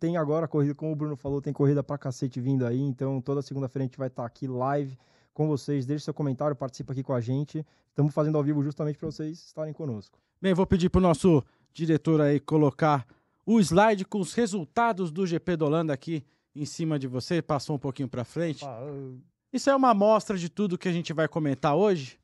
tem agora a corrida, como o Bruno falou, tem corrida pra cacete vindo aí, então toda segunda-feira a gente vai estar tá aqui live com vocês, deixe seu comentário, participa aqui com a gente. Estamos fazendo ao vivo justamente para vocês estarem conosco. Bem, vou pedir pro nosso diretor aí colocar o slide com os resultados do GP do Holanda aqui em cima de você, passou um pouquinho para frente. Ah, eu... Isso é uma amostra de tudo que a gente vai comentar hoje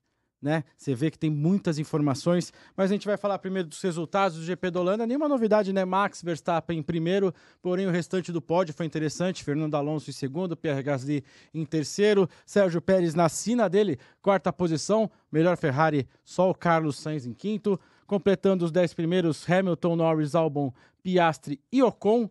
né? Você vê que tem muitas informações, mas a gente vai falar primeiro dos resultados do GP da Holanda. Nenhuma novidade, né? Max Verstappen em primeiro, porém o restante do pódio foi interessante. Fernando Alonso em segundo, Pierre Gasly em terceiro, Sérgio Pérez na sina dele, quarta posição. Melhor Ferrari, só o Carlos Sainz em quinto. Completando os dez primeiros, Hamilton, Norris, Albon, Piastri e Ocon.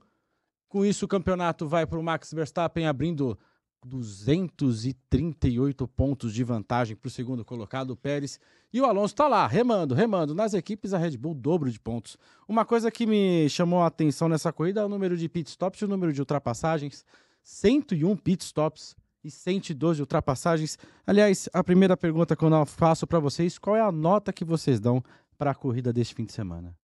Com isso, o campeonato vai para o Max Verstappen abrindo 238 pontos de vantagem para o segundo colocado, o Pérez. E o Alonso está lá, remando, remando. Nas equipes, a Red Bull, dobro de pontos. Uma coisa que me chamou a atenção nessa corrida é o número de pit stops e o número de ultrapassagens. 101 pit stops e 112 ultrapassagens. Aliás, a primeira pergunta que eu faço para vocês, qual é a nota que vocês dão para a corrida deste fim de semana?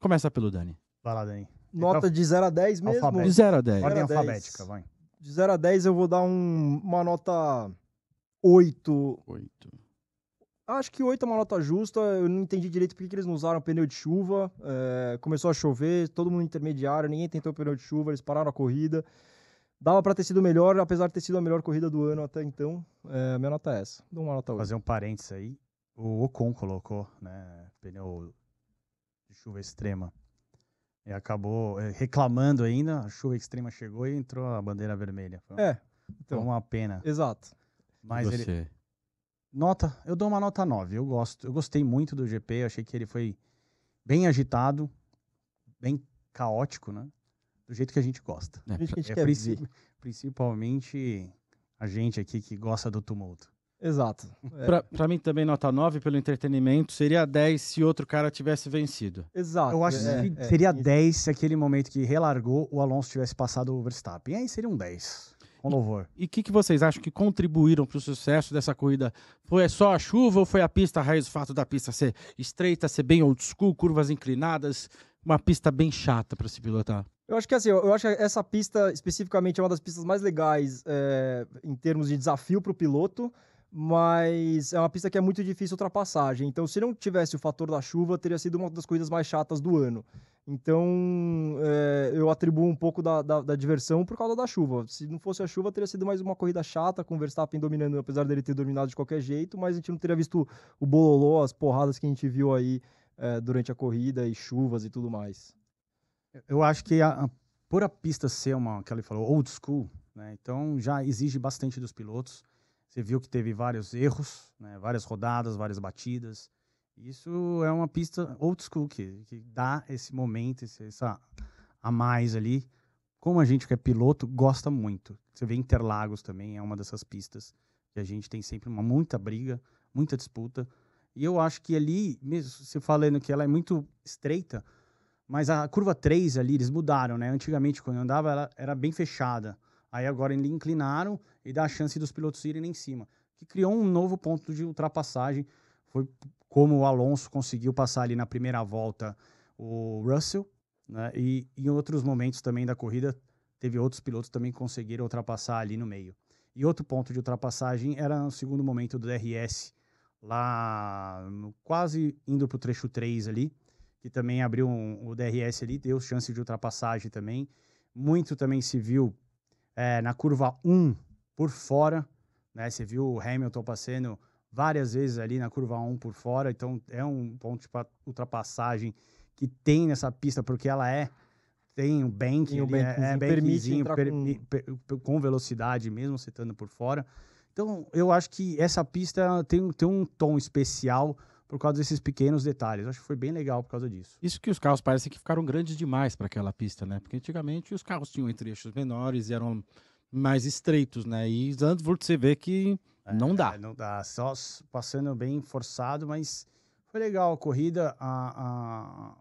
Começa pelo Dani. Vai lá, Dani. Nota é de 0 a 10 mesmo? Alfabética. De 0 a 10. Ordem alfabética, vai de 0 a 10 eu vou dar um, uma nota 8. 8. Acho que 8 é uma nota justa. Eu não entendi direito porque eles não usaram pneu de chuva. É, começou a chover, todo mundo intermediário, ninguém tentou pneu de chuva, eles pararam a corrida. Dava para ter sido melhor, apesar de ter sido a melhor corrida do ano até então. É, minha nota é essa. Dou uma nota 8. Fazer um parênteses aí. O Ocon colocou, né? Pneu de chuva extrema. E é, acabou é, reclamando ainda, a chuva extrema chegou e entrou a bandeira vermelha. Foi, é, então, uma pena. Exato. Mas Você? ele. Nota, eu dou uma nota 9. Eu gosto, eu gostei muito do GP, achei que ele foi bem agitado, bem caótico, né? Do jeito que a gente gosta. É, a é, gente é, ver. principalmente a gente aqui que gosta do tumulto. Exato. É. para mim também nota 9 pelo entretenimento, seria 10 se outro cara tivesse vencido. Exato. Eu acho é, que é, seria é, 10 se aquele momento que relargou o Alonso tivesse passado o Verstappen. Aí seria um 10. Com louvor. E o que, que vocês acham que contribuíram para o sucesso dessa corrida? Foi só a chuva ou foi a pista, a raiz do fato da pista ser estreita, ser bem old school, curvas inclinadas, uma pista bem chata para se pilotar? Eu acho que assim, eu acho que essa pista especificamente é uma das pistas mais legais é, em termos de desafio para o piloto mas é uma pista que é muito difícil ultrapassagem. Então, se não tivesse o fator da chuva, teria sido uma das corridas mais chatas do ano. Então, é, eu atribuo um pouco da, da, da, diversão por causa da chuva. Se não fosse a chuva, teria sido mais uma corrida chata, com o Verstappen dominando, apesar dele ter dominado de qualquer jeito, mas a gente não teria visto o bololô, as porradas que a gente viu aí é, durante a corrida e chuvas e tudo mais. Eu acho que a, a, por a pista ser uma, que ele falou, old school, né, então já exige bastante dos pilotos. Você viu que teve vários erros, né? várias rodadas, várias batidas. Isso é uma pista old school que, que dá esse momento, esse, essa a mais ali. Como a gente que é piloto gosta muito. Você vê Interlagos também, é uma dessas pistas que a gente tem sempre uma muita briga, muita disputa. E eu acho que ali, mesmo você falando que ela é muito estreita, mas a curva 3 ali, eles mudaram, né? Antigamente, quando eu andava, ela era bem fechada. Aí agora eles inclinaram e dá a chance dos pilotos irem lá em cima, que criou um novo ponto de ultrapassagem. Foi como o Alonso conseguiu passar ali na primeira volta o Russell, né? E em outros momentos também da corrida teve outros pilotos também que conseguiram ultrapassar ali no meio. E outro ponto de ultrapassagem era no segundo momento do DRS, lá quase indo para o trecho 3 ali, que também abriu um, o DRS ali, deu chance de ultrapassagem também. Muito também se viu é, na curva 1 por fora. Né? Você viu o Hamilton passando várias vezes ali na curva 1 por fora, então é um ponto de ultrapassagem que tem nessa pista, porque ela é tem um bank, e o bank é, é bankzinho é per, com... com... velocidade mesmo, você estando por fora. Então, eu acho que essa pista tem, tem um tom especial por causa desses pequenos detalhes. Acho que foi bem legal por causa disso. Isso que os carros parecem que ficaram grandes demais para aquela pista, né? Porque antigamente os carros tinham entre-eixos menores e eram mais estreitos, né? E Zandvoort você vê que é, não dá. Não dá, só passando bem forçado, mas foi legal a corrida, a, a,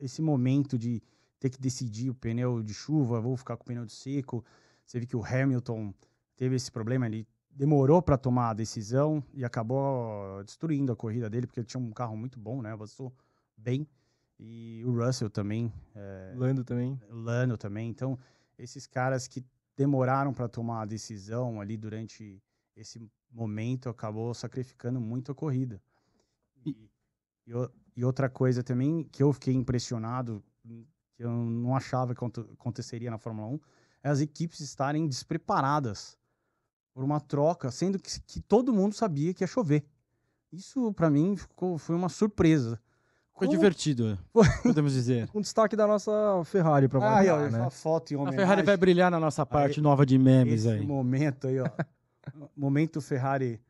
esse momento de ter que decidir o pneu de chuva, vou ficar com o pneu de seco. Você vê que o Hamilton teve esse problema, ele demorou para tomar a decisão e acabou destruindo a corrida dele, porque ele tinha um carro muito bom, né? Avançou bem. E o Russell também. É... Lando também. Lando também. Então, esses caras que demoraram para tomar a decisão ali durante esse momento acabou sacrificando muito a corrida. E, e, e outra coisa também que eu fiquei impressionado, que eu não achava que aconteceria na Fórmula 1, é as equipes estarem despreparadas por uma troca, sendo que, que todo mundo sabia que ia chover. Isso, para mim, ficou, foi uma surpresa. Foi divertido, é. podemos dizer. um destaque da nossa Ferrari para ah, variar, ah, aí, ó, né? A Ferrari vai brilhar na nossa parte aí, nova de memes esse aí. momento aí, ó. momento Ferrari.